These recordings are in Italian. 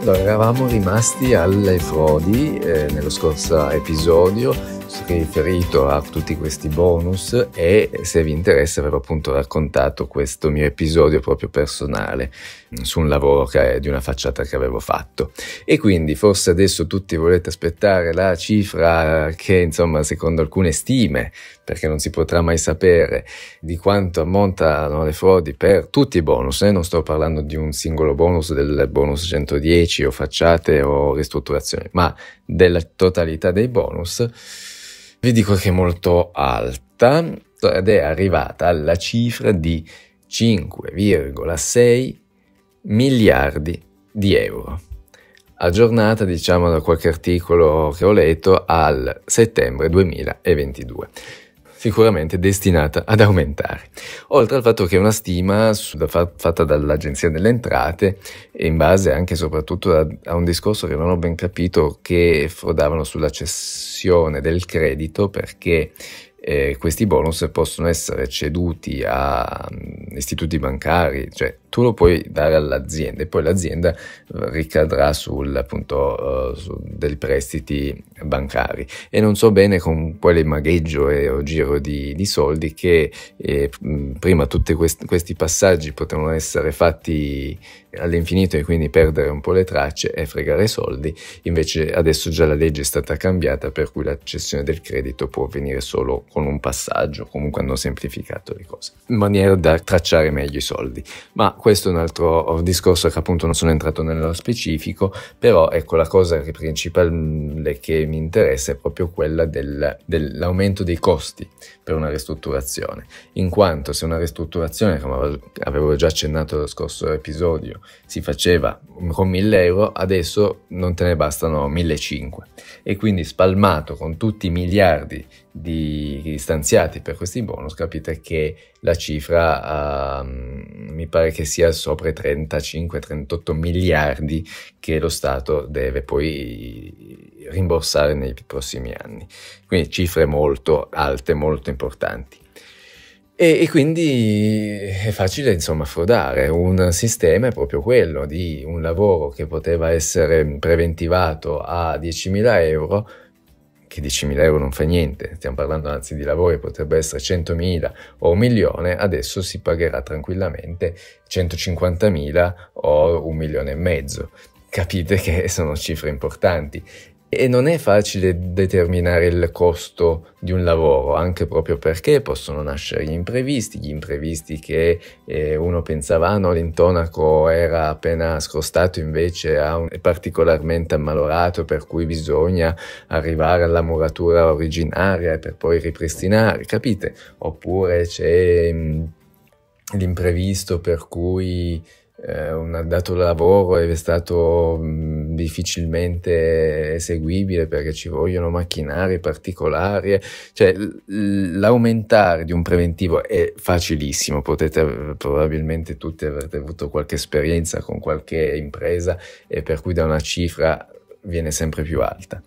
Allora, eravamo rimasti alle frodi eh, nello scorso episodio riferito a tutti questi bonus e se vi interessa avevo appunto raccontato questo mio episodio proprio personale mm, su un lavoro che, di una facciata che avevo fatto e quindi forse adesso tutti volete aspettare la cifra che insomma secondo alcune stime perché non si potrà mai sapere di quanto ammontano le frodi per tutti i bonus, eh? non sto parlando di un singolo bonus, del bonus 110 o facciate o ristrutturazione ma della totalità dei bonus vi dico che è molto alta ed è arrivata alla cifra di 5,6 miliardi di euro, aggiornata diciamo da qualche articolo che ho letto al settembre 2022 sicuramente destinata ad aumentare. Oltre al fatto che una stima su, fa, fatta dall'Agenzia delle Entrate in base anche e soprattutto a, a un discorso che non ho ben capito che frodavano sulla cessione del credito perché eh, questi bonus possono essere ceduti a um, istituti bancari, cioè tu lo puoi dare all'azienda e poi l'azienda eh, ricadrà sul, appunto, uh, su dei prestiti bancari e non so bene con quale magheggio e, o giro di, di soldi che eh, prima tutti quest- questi passaggi potevano essere fatti all'infinito e quindi perdere un po' le tracce e fregare soldi, invece adesso già la legge è stata cambiata per cui l'accessione del credito può avvenire solo con un passaggio, comunque hanno semplificato le cose in maniera da tracciare meglio i soldi. Ma questo è un altro discorso che appunto non sono entrato nello specifico, però ecco la cosa che principale che mi interessa è proprio quella del, dell'aumento dei costi per una ristrutturazione, in quanto se una ristrutturazione, come avevo già accennato nello scorso episodio, si faceva con 1000 euro, adesso non te ne bastano 1500 e quindi spalmato con tutti i miliardi di, stanziati per questi bonus, capite che la cifra uh, mi pare che sia sopra i 35-38 miliardi che lo Stato deve poi rimborsare nei prossimi anni. Quindi cifre molto alte, molto importanti. E, e, quindi è facile insomma frodare, un sistema è proprio quello di un lavoro che poteva essere preventivato a 10.000 euro che 10.000 euro non fa niente, stiamo parlando anzi di lavori, potrebbe essere 100.000 o un milione, adesso si pagherà tranquillamente 150.000 o un milione e mezzo. Capite che sono cifre importanti e non è facile determinare il costo di un lavoro, anche proprio perché possono nascere gli imprevisti, gli imprevisti che eh, uno pensava ah, no, l'intonaco era appena scostato, invece un, è particolarmente ammalorato, per cui bisogna arrivare alla muratura originaria per poi ripristinare, capite? Oppure c'è mh, mm, l'imprevisto per cui eh, un dato lavoro è stato mh, difficilmente eseguibile perché ci vogliono macchinari particolari, cioè l'aumentare di un preventivo è facilissimo, potete probabilmente tutti avete avuto qualche esperienza con qualche impresa e per cui da una cifra viene sempre più alta.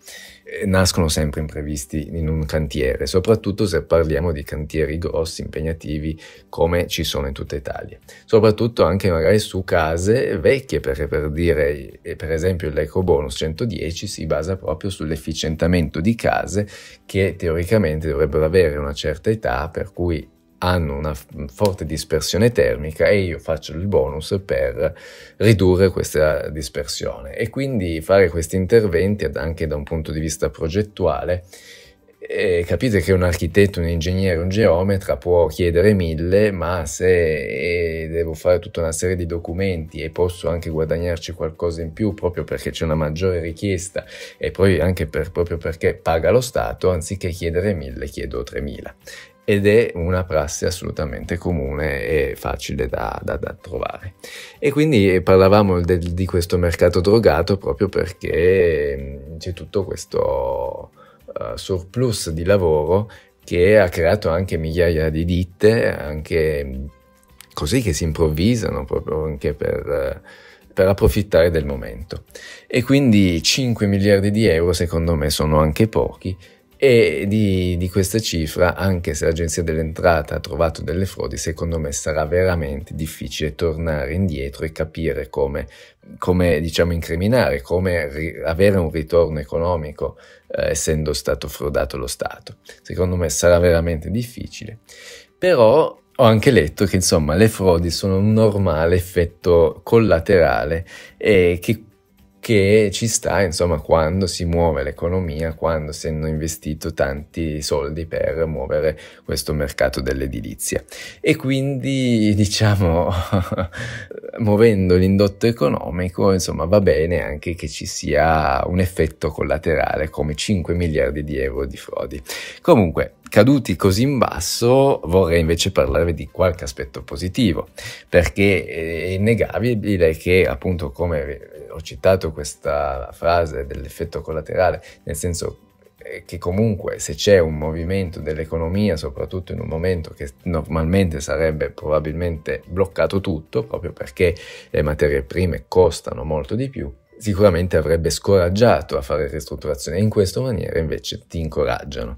Eh, nascono sempre imprevisti in un cantiere, soprattutto se parliamo di cantieri grossi, impegnativi come ci sono in tutta Italia, soprattutto anche magari su case vecchie, perché per dire eh, per esempio l'ecobonus 110 si basa proprio sull'efficientamento di case che teoricamente dovrebbero avere una certa età, per cui hanno una forte dispersione termica e io faccio il bonus per ridurre questa dispersione e quindi fare questi interventi anche da un punto di vista progettuale eh, capite che un architetto, un ingegnere, un geometra può chiedere mille, ma se eh, devo fare tutta una serie di documenti e posso anche guadagnarci qualcosa in più proprio perché c'è una maggiore richiesta e poi anche per, proprio perché paga lo Stato, anziché chiedere mille chiedo 3000 ed è una prassi assolutamente comune e facile da, da, da trovare. E quindi eh, parlavamo del, di questo mercato drogato proprio perché mm, c'è tutto questo uh, surplus di lavoro che ha creato anche migliaia di ditte, anche mm, così che si improvvisano proprio anche per... Eh, per approfittare del momento. E quindi 5 miliardi di euro secondo me sono anche pochi e di, di, questa cifra, anche se l'Agenzia dell'Entrata ha trovato delle frodi, secondo me sarà veramente difficile tornare indietro e capire come, come diciamo, incriminare, come avere un ritorno economico eh, essendo stato frodato lo Stato. Secondo me sarà veramente difficile. Però ho anche letto che insomma le frodi sono un normale effetto collaterale e che che ci sta, insomma, quando si muove l'economia, quando si hanno investito tanti soldi per muovere questo mercato dell'edilizia. E quindi, diciamo, muovendo l'indotto economico, insomma, va bene anche che ci sia un effetto collaterale come 5 miliardi di euro di frodi. Comunque, caduti così in basso, vorrei invece parlare di qualche aspetto positivo, perché eh, è innegabile che, appunto, come ho citato questa frase dell'effetto collaterale, nel senso eh, che comunque se c'è un movimento dell'economia, soprattutto in un momento che normalmente sarebbe probabilmente bloccato tutto, proprio perché le materie prime costano molto di più, sicuramente avrebbe scoraggiato a fare ristrutturazione, in questa maniera invece ti incoraggiano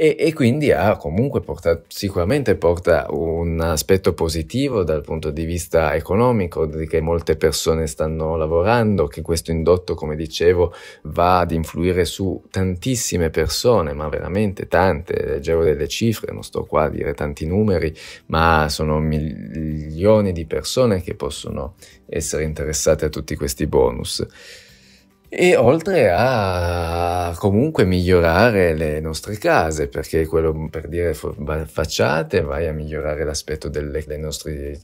e, e quindi ha comunque portato, sicuramente porta un aspetto positivo dal punto di vista economico, di che molte persone stanno lavorando, che questo indotto, come dicevo, va ad influire su tantissime persone, ma veramente tante, leggevo delle cifre, non sto qua a dire tanti numeri, ma sono milioni di persone che possono essere interessate a tutti questi bonus. E oltre a comunque migliorare le nostre case, perché quello per dire facciate vai a migliorare l'aspetto dei nostri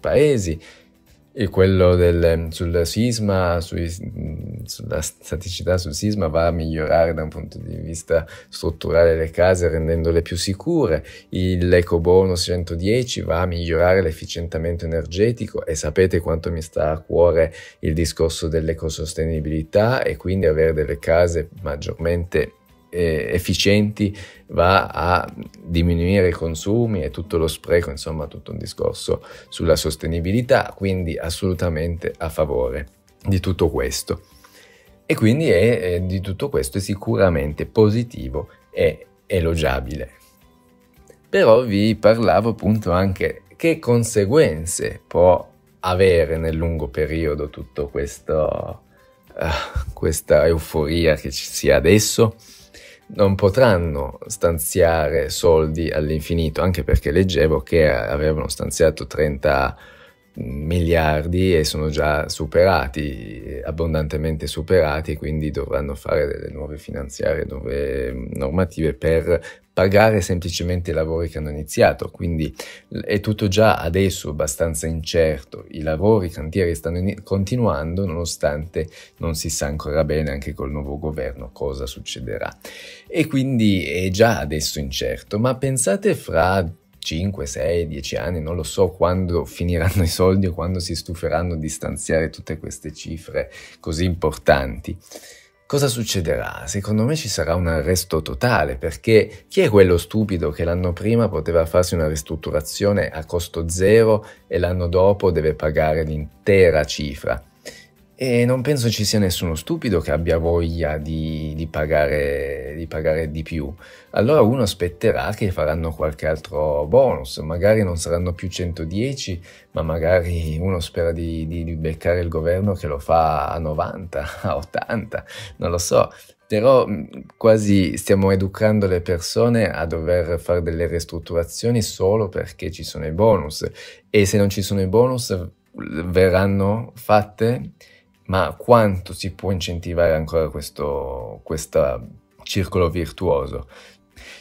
paesi, e quello del, sul sisma, sui, sulla staticità sul sisma va a migliorare da un punto di vista strutturale le case rendendole più sicure, l'eco bonus 110 va a migliorare l'efficientamento energetico e sapete quanto mi sta a cuore il discorso dell'ecosostenibilità e quindi avere delle case maggiormente eh, efficienti va a diminuire i consumi e tutto lo spreco, insomma tutto un discorso sulla sostenibilità, quindi assolutamente a favore di tutto questo. E quindi è, è, eh, di tutto questo è sicuramente positivo e elogiabile. Però vi parlavo appunto anche che conseguenze può avere nel lungo periodo tutto questo, uh, questa euforia che ci sia adesso non potranno stanziare soldi all'infinito, anche perché leggevo che avevano stanziato 30 miliardi e sono già superati, abbondantemente superati, quindi dovranno fare delle nuove finanziarie, nuove normative per pagare semplicemente i lavori che hanno iniziato, quindi è tutto già adesso abbastanza incerto, i lavori, i cantieri stanno in- continuando nonostante non si sa ancora bene anche col nuovo governo cosa succederà e quindi è già adesso incerto, ma pensate fra 5, 6, 10 anni, non lo so quando finiranno i soldi o quando si stuferanno di stanziare tutte queste cifre così importanti. Cosa succederà? Secondo me ci sarà un arresto totale, perché chi è quello stupido che l'anno prima poteva farsi una ristrutturazione a costo zero e l'anno dopo deve pagare l'intera cifra? E non penso ci sia nessuno stupido che abbia voglia di, di, pagare, di, pagare, di più. Allora uno aspetterà che faranno qualche altro bonus, magari non saranno più 110, ma magari uno spera di, di beccare il governo che lo fa a 90, a 80, non lo so. Però quasi stiamo educando le persone a dover fare delle ristrutturazioni solo perché ci sono i bonus e se non ci sono i bonus verranno fatte ma quanto si può incentivare ancora questo circolo virtuoso?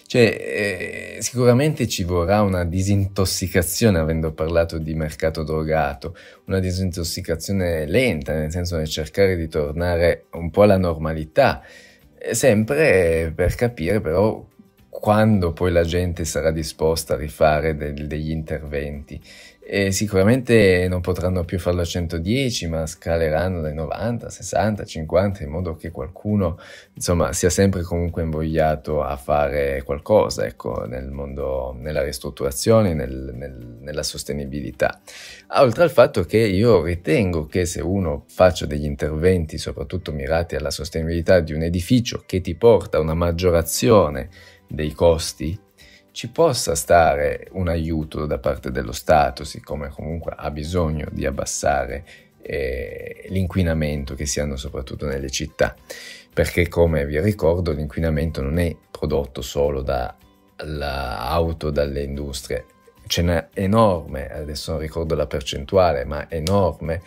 Cioè, eh, sicuramente ci vorrà una disintossicazione, avendo parlato di mercato drogato, una disintossicazione lenta, nel senso nel cercare di tornare un po' alla normalità, eh, sempre per capire però quando poi la gente sarà disposta a rifare del, degli interventi e sicuramente non potranno più farlo a 110, ma scaleranno dai 90, 60, 50, in modo che qualcuno insomma, sia sempre comunque invogliato a fare qualcosa ecco, nel mondo, nella ristrutturazione, nel, nel, nella sostenibilità. oltre al fatto che io ritengo che se uno faccia degli interventi, soprattutto mirati alla sostenibilità di un edificio che ti porta a una maggiorazione dei costi, ci possa stare un aiuto da parte dello Stato, siccome comunque ha bisogno di abbassare eh, l'inquinamento che si hanno soprattutto nelle città, perché come vi ricordo l'inquinamento non è prodotto solo dall'auto, dalle industrie, c'è n'è enorme, adesso non ricordo la percentuale, ma enorme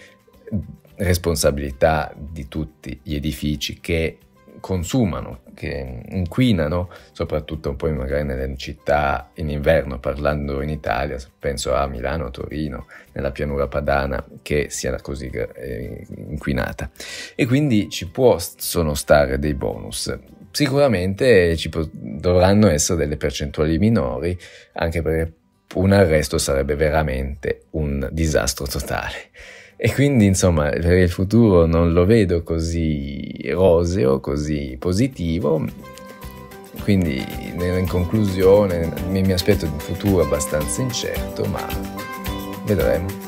responsabilità di tutti gli edifici che consumano, che inquinano, soprattutto poi magari nelle città in inverno, parlando in Italia, penso a Milano, Torino, nella pianura padana, che sia così eh, inquinata. E quindi ci possono stare dei bonus. Sicuramente ci po- dovranno essere delle percentuali minori, anche perché un arresto sarebbe veramente un disastro totale. E quindi, insomma, il futuro non lo vedo così roseo, così positivo. Quindi, in conclusione, mi, mi aspetto un futuro abbastanza incerto, ma vedremo.